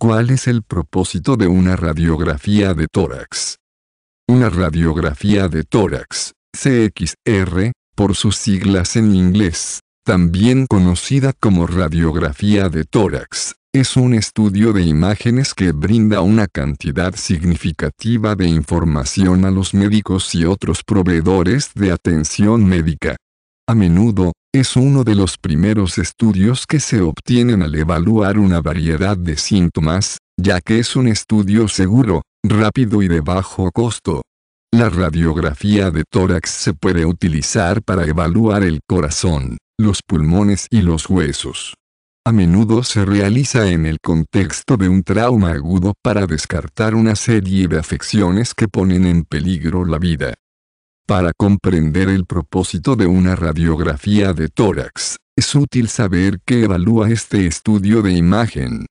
¿Cuál es el propósito de una radiografía de tórax? Una radiografía de tórax, CXR, por sus siglas en inglés, también conocida como radiografía de tórax, es un estudio de imágenes que brinda una cantidad significativa de información a los médicos y otros proveedores de atención médica. A menudo, es uno de los primeros estudios que se obtienen al evaluar una variedad de síntomas, ya que es un estudio seguro, rápido y de bajo costo. La radiografía de tórax se puede utilizar para evaluar el corazón, los pulmones y los huesos. A menudo se realiza en el contexto de un trauma agudo para descartar una serie de afecciones que ponen en peligro la vida. Para comprender el propósito de una radiografía de tórax, es útil saber qué evalúa este estudio de imagen.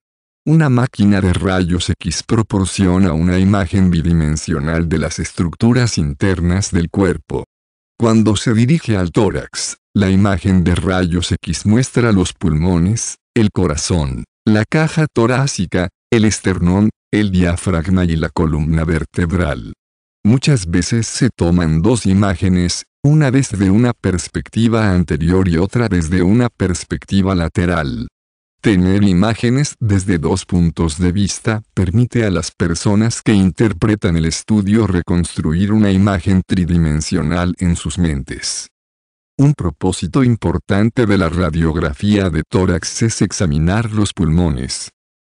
Una máquina de rayos X proporciona una imagen bidimensional de las estructuras internas del cuerpo. Cuando se dirige al tórax, la imagen de rayos X muestra los pulmones, el corazón, la caja torácica, el esternón, el diafragma y la columna vertebral. Muchas veces se toman dos imágenes, una desde una perspectiva anterior y otra desde una perspectiva lateral. Tener imágenes desde dos puntos de vista permite a las personas que interpretan el estudio reconstruir una imagen tridimensional en sus mentes. Un propósito importante de la radiografía de tórax es examinar los pulmones.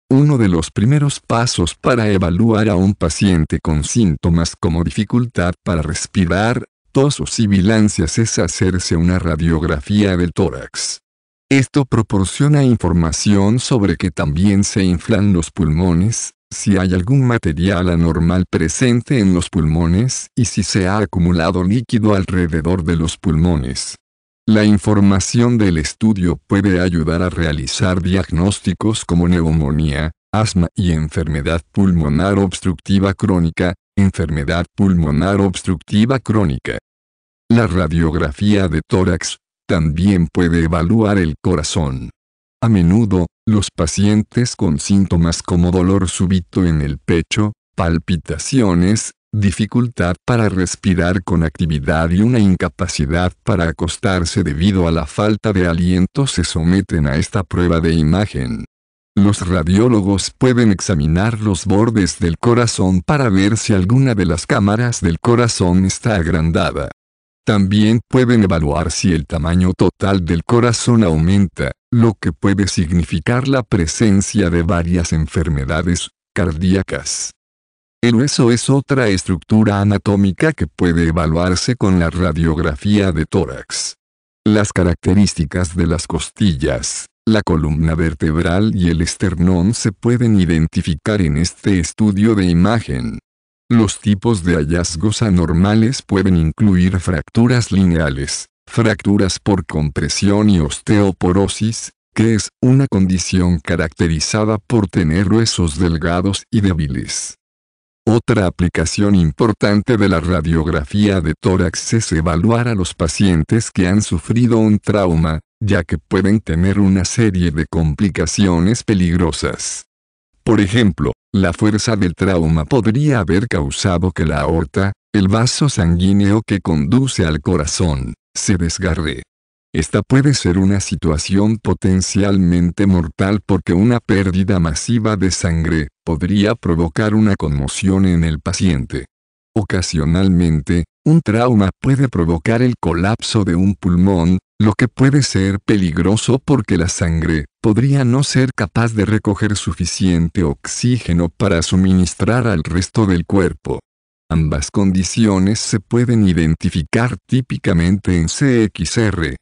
Uno de los primeros pasos para evaluar a un paciente con síntomas como dificultad para respirar, tos o sibilancias es hacerse una radiografía del tórax. Esto proporciona información sobre que también se inflan los pulmones, si hay algún material anormal presente en los pulmones y si se ha acumulado líquido alrededor de los pulmones. La información del estudio puede ayudar a realizar diagnósticos como neumonía, asma y enfermedad pulmonar obstructiva crónica, enfermedad pulmonar obstructiva crónica. La radiografía de tórax también puede evaluar el corazón. A menudo, los pacientes con síntomas como dolor súbito en el pecho, palpitaciones, dificultad para respirar con actividad y una incapacidad para acostarse debido a la falta de aliento se someten a esta prueba de imagen. Los radiólogos pueden examinar los bordes del corazón para ver si alguna de las cámaras del corazón está agrandada. También pueden evaluar si el tamaño total del corazón aumenta, lo que puede significar la presencia de varias enfermedades cardíacas. El hueso es otra estructura anatómica que puede evaluarse con la radiografía de tórax. Las características de las costillas, la columna vertebral y el esternón se pueden identificar en este estudio de imagen. Los tipos de hallazgos anormales pueden incluir fracturas lineales, fracturas por compresión y osteoporosis, que es una condición caracterizada por tener huesos delgados y débiles. Otra aplicación importante de la radiografía de tórax es evaluar a los pacientes que han sufrido un trauma, ya que pueden tener una serie de complicaciones peligrosas. Por ejemplo, la fuerza del trauma podría haber causado que la aorta, el vaso sanguíneo que conduce al corazón, se desgarre. Esta puede ser una situación potencialmente mortal porque una pérdida masiva de sangre podría provocar una conmoción en el paciente. Ocasionalmente, un trauma puede provocar el colapso de un pulmón, lo que puede ser peligroso porque la sangre podría no ser capaz de recoger suficiente oxígeno para suministrar al resto del cuerpo. Ambas condiciones se pueden identificar típicamente en CXR.